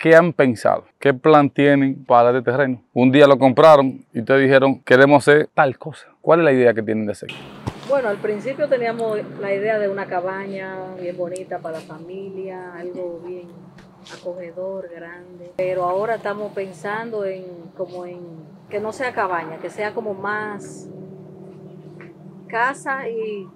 ¿Qué han pensado? ¿Qué plan tienen para este terreno? Un día lo compraron y te dijeron, queremos hacer tal cosa. ¿Cuál es la idea que tienen de hacer? Bueno, al principio teníamos la idea de una cabaña bien bonita para la familia, algo bien acogedor, grande. Pero ahora estamos pensando en como en que no sea cabaña, que sea como más casa y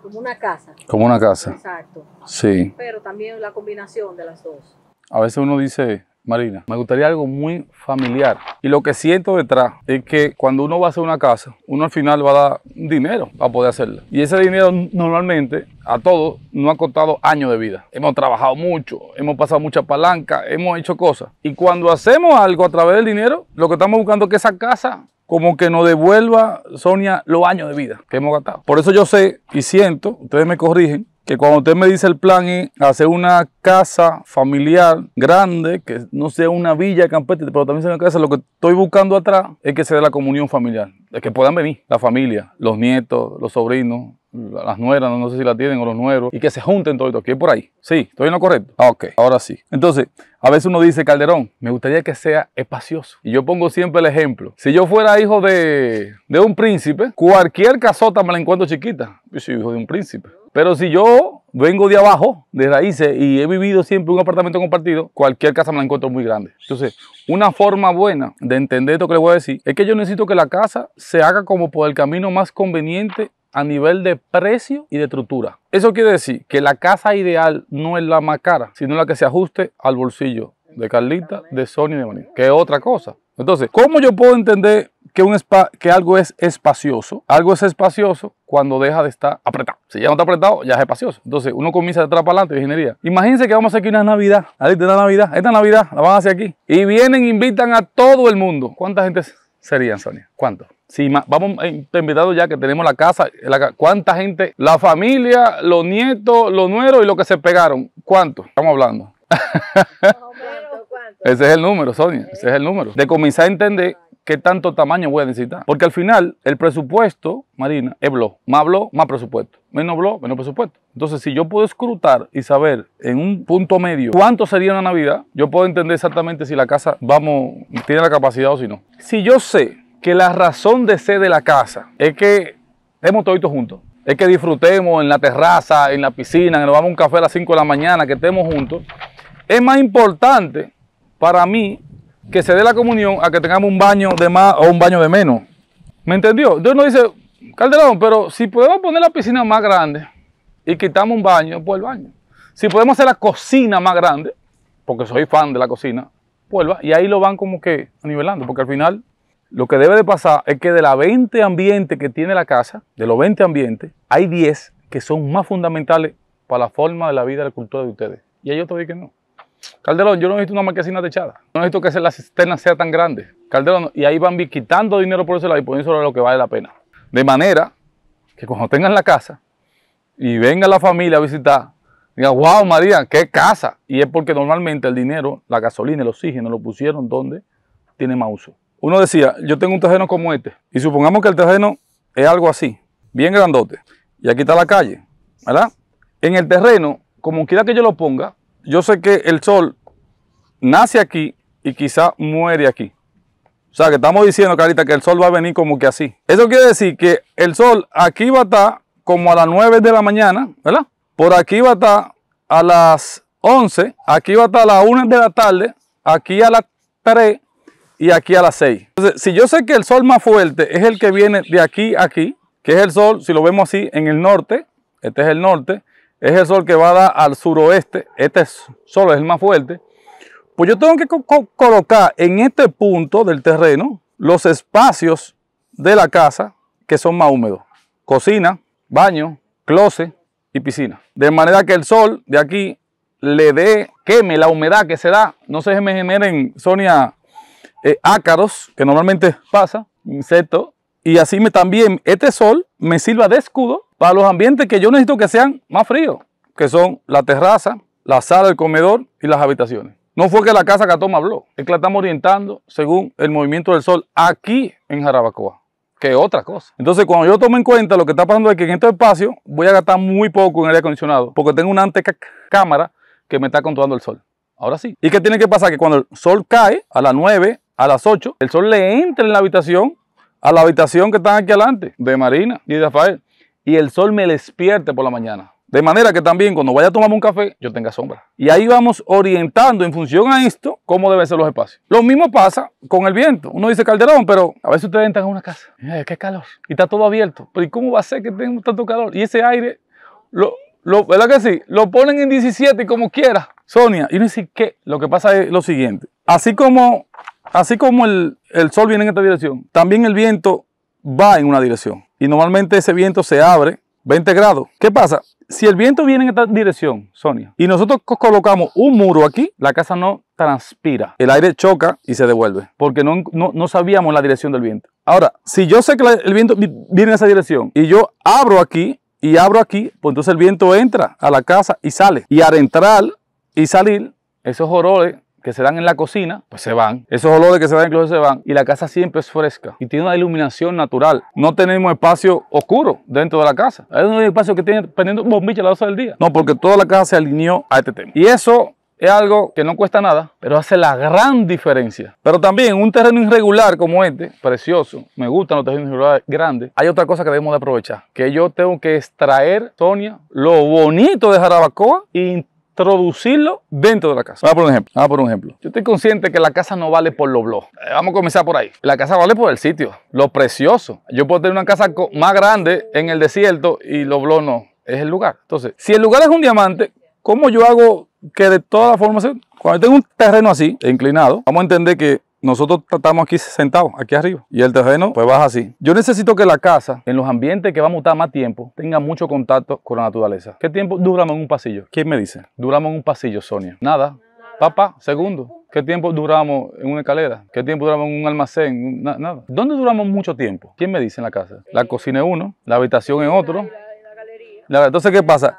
como una casa. Como una casa. Exacto. Sí. Pero también la combinación de las dos. A veces uno dice, Marina, me gustaría algo muy familiar. Y lo que siento detrás es que cuando uno va a hacer una casa, uno al final va a dar dinero para poder hacerla. Y ese dinero normalmente a todos no ha costado años de vida. Hemos trabajado mucho, hemos pasado mucha palanca, hemos hecho cosas. Y cuando hacemos algo a través del dinero, lo que estamos buscando es que esa casa como que nos devuelva, Sonia, los años de vida que hemos gastado. Por eso yo sé y siento, ustedes me corrigen, que cuando usted me dice el plan es hacer una casa familiar grande, que no sea una villa campestre, pero también sea una casa, lo que estoy buscando atrás es que sea la comunión familiar, De que puedan venir la familia, los nietos, los sobrinos, las nueras, no, sé si la tienen, o los nueros, y que se junten todo que aquí por ahí. Sí, estoy en lo correcto. Ah, ok, ahora sí. Entonces, a veces uno dice, Calderón, me gustaría que sea espacioso. Y yo pongo siempre el ejemplo. Si yo fuera hijo de, de un príncipe, cualquier casota me la encuentro chiquita. Yo soy hijo de un príncipe. Pero si yo vengo de abajo, de raíces, y he vivido siempre un apartamento compartido, cualquier casa me la encuentro muy grande. Entonces, una forma buena de entender esto que les voy a decir es que yo necesito que la casa se haga como por el camino más conveniente a nivel de precio y de estructura. Eso quiere decir que la casa ideal no es la más cara, sino la que se ajuste al bolsillo de Carlita, de Sony y de que es otra cosa. Entonces, ¿cómo yo puedo entender que, un que algo es espacioso. Algo es espacioso cuando deja de estar apretado. Si ya no está apretado, ya es espacioso. Entonces uno comienza de atrás para adelante ingeniería. Imagínense que vamos a hacer aquí una Navidad. Esta Navidad, esta Navidad la van a hacer aquí. Y vienen, invitan a todo el mundo. ¿Cuánta gente serían, Sonia? ¿Cuánto? Si vamos eh, invitados ya que tenemos la casa, ¿cuánta gente? La familia, los nietos, los nueros y los que se pegaron. cuánto Estamos hablando. Ese es el número, Sonia. Ese es el número. De comenzar a entender qué tanto tamaño voy a necesitar. Porque al final, el presupuesto, Marina, es blog. Más blog, más presupuesto. Menos blog, menos presupuesto. Entonces, si yo puedo escrutar y saber en un punto medio cuánto sería una Navidad, yo puedo entender exactamente si la casa, vamos, tiene la capacidad o si no. Si yo sé que la razón de ser de la casa es que estemos todos juntos, es que disfrutemos en la terraza, en la piscina, que nos vamos a un café a las 5 de la mañana, que estemos juntos, es más importante para mí que se dé la comunión a que tengamos un baño de más o un baño de menos. ¿Me entendió? Dios nos dice, Calderón, pero si podemos poner la piscina más grande y quitamos un baño, pues el baño. Si podemos hacer la cocina más grande, porque soy fan de la cocina, pues y ahí lo van como que nivelando, porque al final lo que debe de pasar es que de la 20 ambientes que tiene la casa, de los 20 ambientes, hay 10 que son más fundamentales para la forma de la vida y la cultura de ustedes. Y hay otros que no. Calderón, yo no necesito una marquesina techada. No necesito que la cisterna sea tan grande. Calderón, y ahí van quitando dinero por ese lado y solo lo que vale la pena. De manera que cuando tengan la casa y venga la familia a visitar, digan, wow, María, qué casa. Y es porque normalmente el dinero, la gasolina, el oxígeno lo pusieron donde tiene más uso. Uno decía, yo tengo un terreno como este. Y supongamos que el terreno es algo así, bien grandote. Y aquí está la calle, ¿verdad? En el terreno, como quiera que yo lo ponga, yo sé que el sol nace aquí y quizá muere aquí. O sea, que estamos diciendo, Carita, que el sol va a venir como que así. Eso quiere decir que el sol aquí va a estar como a las 9 de la mañana, ¿verdad? Por aquí va a estar a las 11, aquí va a estar a las 1 de la tarde, aquí a las 3 y aquí a las 6. Entonces, si yo sé que el sol más fuerte es el que viene de aquí a aquí, que es el sol, si lo vemos así, en el norte, este es el norte, es el sol que va a dar al suroeste, este sol es el más fuerte, pues yo tengo que colocar en este punto del terreno los espacios de la casa que son más húmedos. Cocina, baño, closet y piscina. De manera que el sol de aquí le dé, queme la humedad que se da, no se me generen, Sonia, eh, ácaros, que normalmente pasa, insectos, y así me, también este sol me sirva de escudo para los ambientes que yo necesito que sean más fríos, que son la terraza, la sala, el comedor y las habitaciones. No fue que la casa que habló, es que la estamos orientando según el movimiento del sol aquí en Jarabacoa, que es otra cosa. Entonces, cuando yo tomo en cuenta lo que está pasando que en este espacio, voy a gastar muy poco en aire acondicionado, porque tengo una antecámara que me está controlando el sol. Ahora sí. ¿Y qué tiene que pasar? Que cuando el sol cae a las 9, a las 8, el sol le entra en la habitación, a la habitación que están aquí adelante, de Marina y de Rafael y el sol me despierte por la mañana. De manera que también cuando vaya a tomarme un café, yo tenga sombra. Y ahí vamos orientando en función a esto cómo deben ser los espacios. Lo mismo pasa con el viento. Uno dice calderón, pero a veces ustedes entran a una casa. ¡Qué calor! Y está todo abierto. Pero ¿y cómo va a ser que tenga tanto calor? Y ese aire, lo, ¿verdad que sí? Lo ponen en 17 como quiera. Sonia, y no dice qué. lo que pasa es lo siguiente. Así como, así como el, el sol viene en esta dirección, también el viento va en una dirección. Y normalmente ese viento se abre 20 grados. ¿Qué pasa? Si el viento viene en esta dirección, Sonia, y nosotros colocamos un muro aquí, la casa no transpira. El aire choca y se devuelve, porque no, sabíamos la dirección del viento. Ahora, si yo sé que el viento viene en esa dirección y yo abro aquí y abro aquí, pues entonces el viento entra a la casa y sale. Y al entrar y salir, esos horrores que se dan en la cocina, pues se van. Esos olores que se dan en el se van. Y la casa siempre es fresca y tiene una iluminación natural. No tenemos espacio oscuro dentro de la casa. Es un espacio que tiene pendiente bombilla a las 12 del día. No, porque toda la casa se alineó a este tema. Y eso es algo que no cuesta nada, pero hace la gran diferencia. Pero también un terreno irregular como este, precioso, me gustan los terrenos irregulares grandes, hay otra cosa que debemos de aprovechar, que yo tengo que extraer, Sonia, lo bonito de Jarabacoa y introducirlo dentro de la casa. Vamos por un ejemplo. Vamos por un ejemplo. Yo estoy consciente que la casa no vale por los blogs. Eh, vamos a comenzar por ahí. La casa vale por el sitio, lo precioso. Yo puedo tener una casa más grande en el desierto y los blogs no. Es el lugar. Entonces, si el lugar es un diamante, ¿cómo yo hago que de todas la formas, cuando tengo un terreno así, inclinado, vamos a entender que nosotros estamos aquí sentados, aquí arriba, y el terreno pues baja así. Yo necesito que la casa, en los ambientes que vamos a estar más tiempo, tenga mucho contacto con la naturaleza. ¿Qué tiempo duramos en un pasillo? ¿Quién me dice? Duramos en un pasillo, Sonia. Nada. Papá, segundo. ¿Qué tiempo duramos en una escalera? ¿Qué tiempo duramos en un almacén? nada. ¿Dónde duramos mucho tiempo? ¿Quién me dice en la casa? La cocina es uno, la habitación es otro. La, galería. entonces, ¿qué pasa?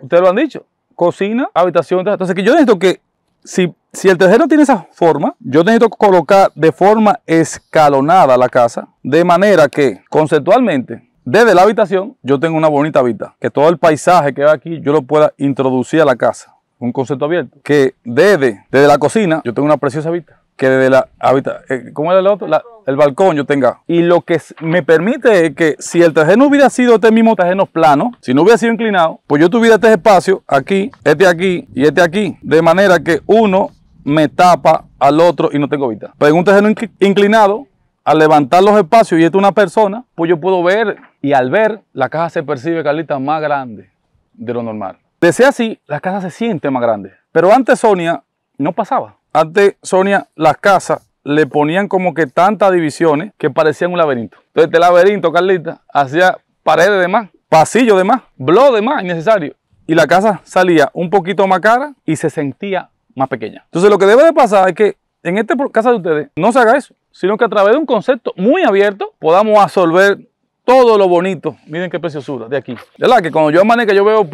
Ustedes lo han dicho. Cocina, habitación. Entonces, que yo necesito que si, el tercero tiene esa forma, yo necesito colocar de forma escalonada la casa, de manera que conceptualmente desde la habitación yo tenga una bonita vista, que todo el paisaje que hay aquí yo lo pueda introducir a la casa, un concepto abierto, que desde, desde la cocina yo tengo una preciosa vista que desde la hábitat, eh, ¿cómo era el otro? el balcón yo tenga. Y lo que me permite es que si el terreno hubiera sido este mismo terreno plano, si no hubiera sido inclinado, pues yo tuviera este espacio aquí, este aquí y este aquí. De manera que uno me tapa al otro y no tengo vista. Pero un terreno inclinado, al levantar los espacios y esto es una persona, pues yo puedo ver y al ver la caja se percibe, Carlita, más grande de lo normal. De ser así, la casa se siente más grande. Pero antes Sonia no pasaba. Antes, Sonia, las casas le ponían como que tantas divisiones que parecían un laberinto. Entonces, este laberinto, Carlita, hacía paredes de más, pasillos de más, bloques de más, innecesario. Y la casa salía un poquito más cara y se sentía más pequeña. Entonces, lo que debe de pasar es que en esta casa de ustedes no se haga eso, sino que a través de un concepto muy abierto podamos absorber todo lo bonito. Miren qué preciosura de aquí. ¿Verdad? que cuando yo amanezca yo veo,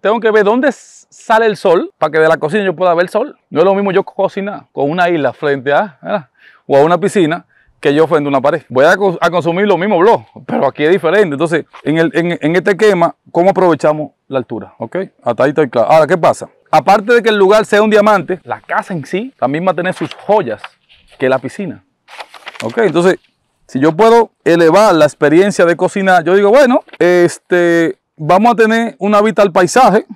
tengo que ver dónde sale el sol para que de la cocina yo pueda ver el sol. No es lo mismo yo cocinar con una isla frente a, ¿verdad? o a una piscina que yo frente a una pared. Voy a, consumir lo mismo, blog pero aquí es diferente. Entonces, en, este quema ¿cómo aprovechamos la altura? ¿Ok? Hasta ahí el claro. Ahora, ¿qué pasa? Aparte de que el lugar sea un diamante, la casa en sí también va a tener sus joyas que la piscina. ¿Ok? Entonces, si yo puedo elevar la experiencia de cocinar, yo digo, bueno, este, vamos a tener una vista al paisaje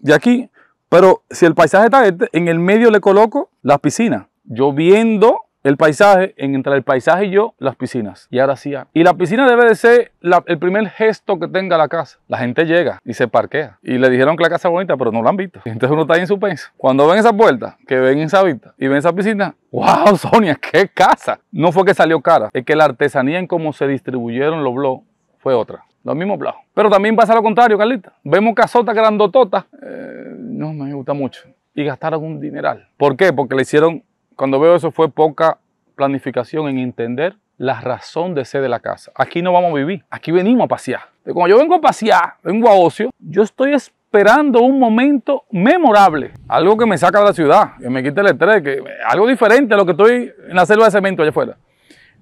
de aquí, pero si el paisaje está este, en el medio le coloco las piscinas. Yo viendo el paisaje, entre el paisaje y yo, las piscinas. Y ahora sí. Ah. Y la piscina debe de ser el primer gesto que tenga la casa. La gente llega y se parquea. Y le dijeron que la casa es bonita, pero no la han visto. Entonces uno está ahí en su Cuando ven esa puerta, que ven esa vista y ven esa piscina, ¡wow, Sonia, qué casa! No fue que salió cara, es que la artesanía en cómo se distribuyeron los blogs fue otra. Los mismos blogs. Pero también pasa lo contrario, Carlita. Vemos casotas grandototas. Eh, no me gusta mucho. Y gastaron un dineral. ¿Por qué? Porque le hicieron cuando veo eso fue poca planificación en entender la razón de ser de la casa. Aquí no vamos a vivir, aquí venimos a pasear. Como yo vengo a pasear, vengo a ocio, yo estoy esperando un momento memorable, algo que me saca de la ciudad, que me quite el estrés, que, algo diferente a lo que estoy en la selva de cemento allá afuera.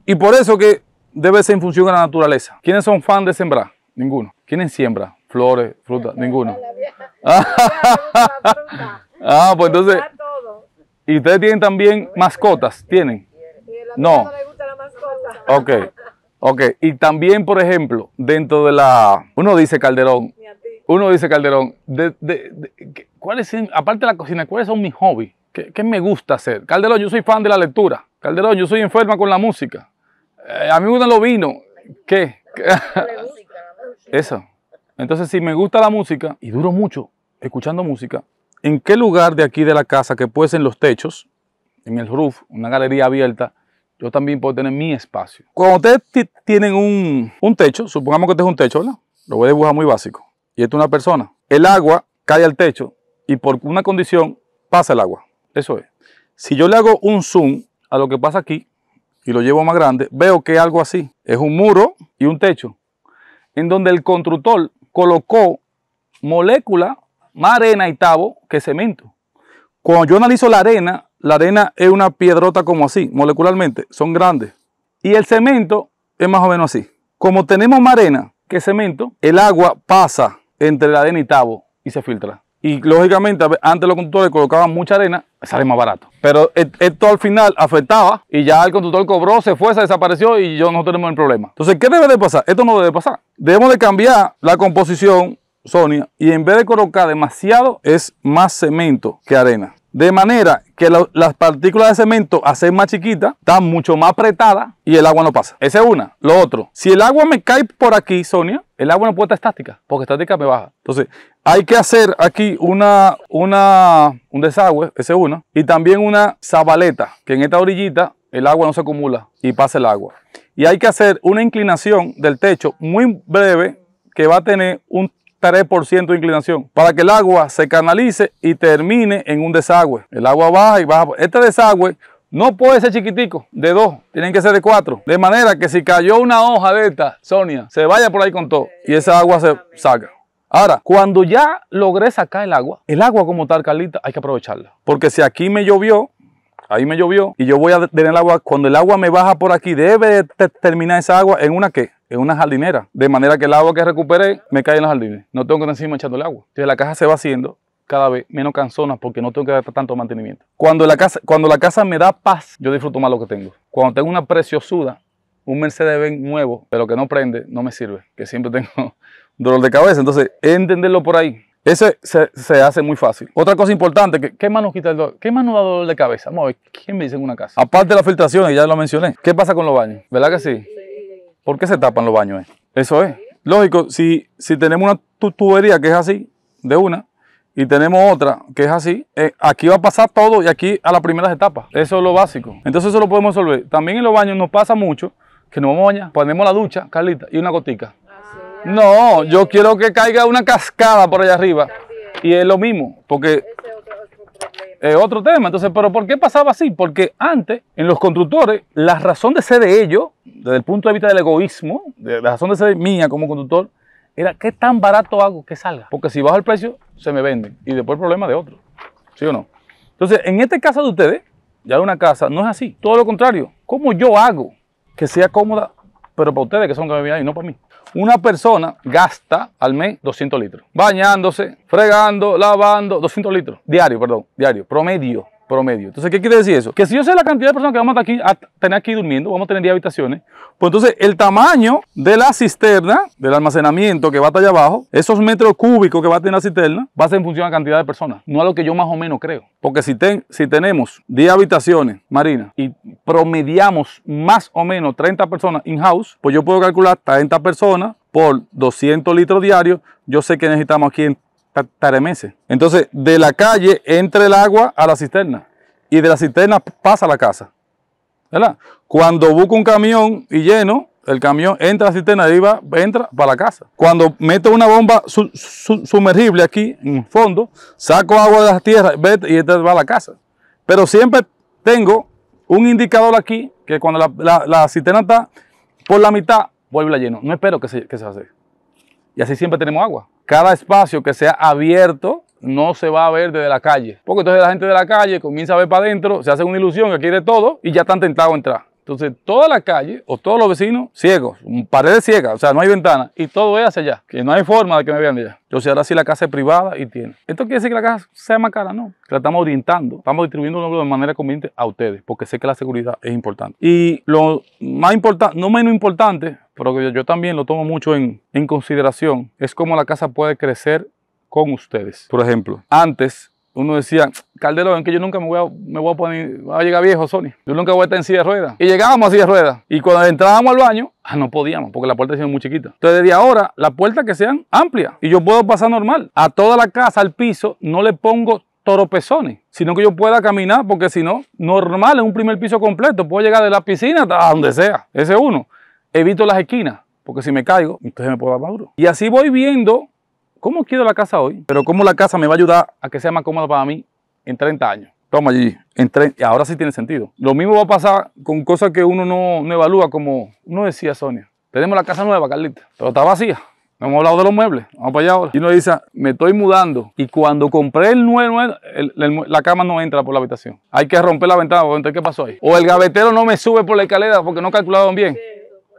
Y por eso que debe ser en función a la naturaleza. ¿Quiénes son fan de sembrar? Ninguno. ¿Quiénes siembra? Flores, frutas, ninguno. ah, pues entonces ¿Y ustedes tienen también mascotas? ¿Tienen? No. Ok. Ok. Y también, por ejemplo, dentro de la... Uno dice Calderón. Uno dice Calderón. De, son, aparte de la cocina, ¿cuáles son mis hobbies? ¿Qué, me gusta hacer? Calderón, yo soy fan de la lectura. Calderón, yo soy enferma con la música. Eh, a mí me gustan los vinos. ¿Qué? Eso. Entonces, si me gusta la música y duro mucho escuchando música, en qué lugar de aquí de la casa, que puede en los techos, en el roof, una galería abierta, yo también puedo tener mi espacio. Cuando ustedes tienen un, un techo, supongamos que este es un techo, ¿verdad? Lo voy a dibujar muy básico. Y esto es una persona. El agua cae al techo y por una condición pasa el agua. Eso es. Si yo le hago un zoom a lo que pasa aquí y lo llevo más grande, veo que algo así. Es un muro y un techo. En donde el constructor colocó moléculas más arena y tabo que cemento. Cuando yo analizo la arena, la arena es una piedrota como así, molecularmente, son grandes. Y el cemento es más o menos así. Como tenemos más arena que cemento, el agua pasa entre la arena y tabo y se filtra. Y lógicamente, antes los conductores colocaban mucha arena, sale más barato. Pero e, esto al final afectaba y ya el conductor cobró, se fue, se desapareció y yo no tenemos el problema. Entonces, ¿qué debe de pasar? Esto no debe pasar. Debemos de cambiar la composición Sonia y en vez de colocar demasiado es más cemento que arena. De manera que las partículas de cemento, hacen más chiquitas, están mucho más apretadas y el agua no pasa. Esa es una. Lo otro, si el agua me cae por aquí, Sonia, el agua no puede estar estática, porque estática me baja. Entonces, hay que hacer aquí una, una, un desagüe, ese es uno, y también una zabaleta, que en esta orillita el agua no se acumula y pasa el agua. Y hay que hacer una inclinación del techo muy breve que va a tener un 3% de inclinación para que el agua se canalice y termine en un desagüe. El agua baja y baja. Este desagüe no puede ser chiquitico, de dos, tienen que ser de cuatro. De manera que si cayó una hoja de esta, Sonia, se vaya por ahí con todo y esa agua se saca. Ahora, cuando ya logré sacar el agua, el agua como tal, Carlita, hay que aprovecharla. Porque si aquí me llovió, Ahí me llovió y yo voy a tener el agua. Cuando el agua me baja por aquí, debe terminar esa agua en una qué? En una jardinera. De manera que el agua que recuperé me cae en los jardines. No tengo que estar encima el agua. Entonces la casa se va haciendo cada vez menos cansona porque no tengo que dar tanto mantenimiento. Cuando la, casa, cuando la casa me da paz, yo disfruto más lo que tengo. Cuando tengo una preciosuda, un Mercedes-Benz nuevo, pero que no prende, no me sirve, que siempre tengo dolor de cabeza. Entonces, entenderlo por ahí. Eso se, hace muy fácil. Otra cosa importante, ¿qué más nos quita el ¿Qué más nos da dolor de cabeza? Vamos a ¿quién me dice en una casa? Aparte de las filtraciones, ya lo mencioné. ¿Qué pasa con los baños? ¿Verdad que sí? ¿Por qué se tapan los baños? Eh? Eso es. Lógico, si, si tenemos una tubería que es así, de una, y tenemos otra que es así, eh, aquí va a pasar todo y aquí a las primeras etapas. Eso es lo básico. Entonces eso lo podemos resolver. También en los baños nos pasa mucho que nos moña, ponemos la ducha, Carlita, y una gotica. No, yo quiero que caiga una cascada por allá arriba. Y es lo mismo, porque es otro tema. Entonces, pero ¿por qué pasaba así? Porque antes, en los constructores, la razón de ser de ellos, desde el punto de vista del egoísmo, la razón de ser mía como conductor era qué tan barato hago que salga. Porque si bajo el precio, se me venden. Y después el problema de otro. ¿Sí o no? Entonces, en este caso de ustedes, ya de una casa, no es así. Todo lo contrario. ¿Cómo yo hago que sea cómoda pero para ustedes que son viven y no para mí. Una persona gasta al mes 200 litros, bañándose, fregando, lavando, 200 litros, diario, perdón, diario, promedio promedio. Entonces, ¿qué quiere decir eso? Que si yo sé la cantidad de personas que vamos a, aquí, tener aquí durmiendo, vamos a tener 10 habitaciones, pues entonces el tamaño de la cisterna, del almacenamiento que va hasta allá abajo, esos metros cúbicos que va a tener la cisterna, va a ser en función a la cantidad de personas, no a lo que yo más o menos creo. Porque si, ten, si tenemos 10 habitaciones, marinas y promediamos más o menos 30 personas in-house, pues yo puedo calcular 30 personas por 200 litros diarios. Yo sé que necesitamos aquí en entonces, de la calle entra el agua a la cisterna y de la cisterna pasa a la casa. ¿Verdad? Cuando busco un camión y lleno, el camión entra a la cisterna y va, entra para la casa. Cuando meto una bomba sumergible aquí en fondo, saco agua de las tierras y va a la casa. Pero siempre tengo un indicador aquí que cuando la, cisterna está por la mitad, vuelve a lleno. No espero que se, que se hace. Y así siempre tenemos agua cada espacio que sea abierto no se va a ver desde la calle. Porque entonces la gente de la calle comienza a ver para adentro, se hace una ilusión que quiere todo y ya están tentados a entrar. Entonces, toda la calle o todos los vecinos ciegos, paredes ciegas, o sea, no hay ventana y todo es hacia allá, que no hay forma de que me vean de allá. Entonces, ahora sí la casa es privada y tiene. ¿Esto quiere decir que la casa sea más cara? No. La estamos orientando, estamos distribuyendo de manera conveniente a ustedes, porque sé que la seguridad es importante. Y lo más importante, no menos importante, pero yo, yo también lo tomo mucho en, consideración, es cómo la casa puede crecer con ustedes. Por ejemplo, antes uno decía, Calderón, que yo nunca me voy a, me voy a poner, voy a llegar viejo, Sony. Yo nunca voy a estar en silla de ruedas. Y llegábamos a silla de ruedas. Y cuando entrábamos al baño, ah, no podíamos, porque la puerta es muy chiquita. Entonces, desde ahora, la puerta que sean amplia Y yo puedo pasar normal. A toda la casa, al piso, no le pongo torpezones sino que yo pueda caminar, porque si no, normal, en un primer piso completo. Puedo llegar de la piscina a donde sea. Ese es uno evito las esquinas, porque si me caigo, entonces me puedo dar maduro. Y así voy viendo cómo quiero la casa hoy, pero cómo la casa me va a ayudar a que sea más cómoda para mí en 30 años. Toma allí, en ahora sí tiene sentido. Lo mismo va a pasar con cosas que uno no, evalúa, como uno decía Sonia. Tenemos la casa nueva, Carlita, pero está vacía. No hemos hablado de los muebles, vamos para allá ahora. Y uno dice, me estoy mudando. Y cuando compré el nuevo, la cama no entra por la habitación. Hay que romper la ventana para qué pasó ahí. O el gavetero no me sube por la escalera porque no calcularon bien.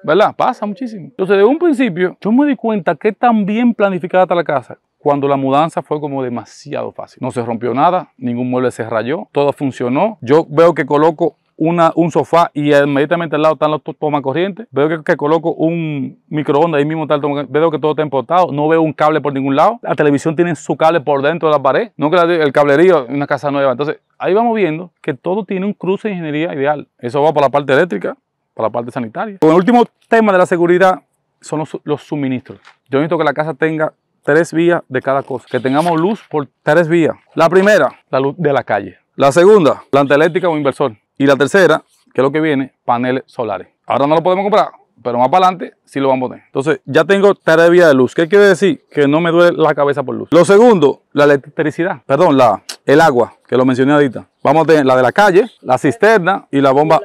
¿verdad? Pasa muchísimo. Entonces, de un principio, yo me di cuenta que tan bien planificada está la casa cuando la mudanza fue como demasiado fácil. No se rompió nada, ningún mueble se rayó, todo funcionó. Yo veo que coloco una, un sofá y inmediatamente al lado están los tomas corrientes. Veo que, coloco un microondas, ahí mismo está toma, Veo que todo está importado, no veo un cable por ningún lado. La televisión tiene su cable por dentro de la pared, no que el cablerío en una casa nueva. Entonces, ahí vamos viendo que todo tiene un cruce de ingeniería ideal. Eso va por la parte eléctrica, para la parte sanitaria. el último tema de la seguridad son los, suministros. Yo necesito que la casa tenga tres vías de cada cosa. Que tengamos luz por tres vías. La primera, la luz de la calle. La segunda, planta eléctrica o inversor. Y la tercera, que es lo que viene, paneles solares. Ahora no lo podemos comprar, pero más para adelante sí lo vamos a tener. Entonces ya tengo tres vías de luz. ¿Qué quiere decir? Que no me duele la cabeza por luz. Lo segundo, la electricidad. Perdón, el agua, que lo mencioné ahorita. Vamos a tener la de la calle, la cisterna y la bomba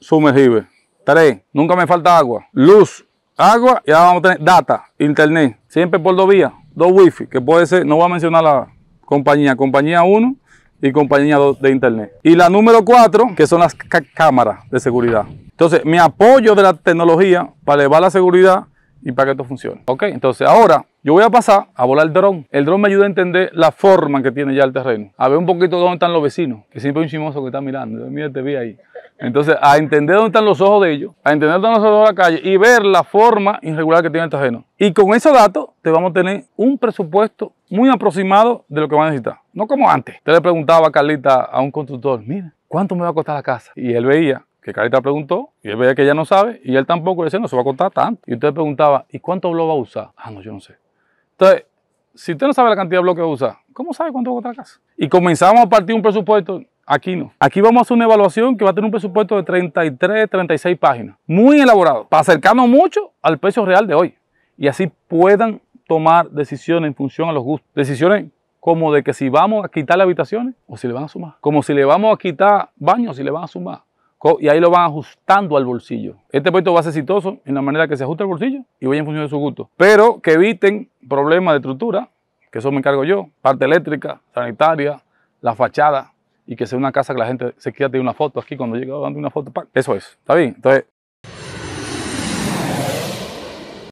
sumergible. Tres, nunca me falta agua. Luz, agua y ahora vamos a tener data, internet. Siempre por dos vías, dos wifi, que puede ser, no voy a mencionar la compañía, compañía 1 y compañía 2 de internet. Y la número cuatro, que son las cámaras de seguridad. Entonces, mi apoyo de la tecnología para elevar la seguridad y para que esto funcione. Ok, entonces ahora yo voy a pasar a volar el dron. El dron me ayuda a entender la forma que tiene ya el terreno. A ver un poquito dónde están los vecinos, que siempre hay un chimoso que está mirando. Mira, te este vi ahí. Entonces, a entender dónde están los ojos de ellos, a entender dónde están los ojos de la calle y ver la forma irregular que tiene el terreno. Y con esos datos, te vamos a tener un presupuesto muy aproximado de lo que van a necesitar. No como antes. Te le preguntaba a Carlita, a un constructor, mira, ¿cuánto me va a costar la casa? Y él veía que Carlita preguntó y él veía que ella no sabe y él tampoco le decía, no se va a costar tanto. Y usted le preguntaba, ¿y cuánto bloque va a usar? Ah, no, yo no sé. Entonces, si usted no sabe la cantidad de bloques que va a usar, ¿cómo sabe cuánto va a costar la casa? Y comenzamos a partir un presupuesto Aquí no. Aquí vamos a hacer una evaluación que va a tener un presupuesto de 33, 36 páginas. Muy elaborado. Para acercarnos mucho al precio real de hoy. Y así puedan tomar decisiones en función a los gustos. Decisiones como de que si vamos a quitar las habitaciones o si le van a sumar. Como si le vamos a quitar baños o si le van a sumar. Y ahí lo van ajustando al bolsillo. Este proyecto va a ser exitoso en la manera que se ajuste al bolsillo y vaya en función de su gusto. Pero que eviten problemas de estructura, que eso me encargo yo, parte eléctrica, sanitaria, la fachada, y que sea una casa que la gente se quiera de una foto aquí cuando llega oh, dando una foto. Eso es, ¿está bien? Entonces,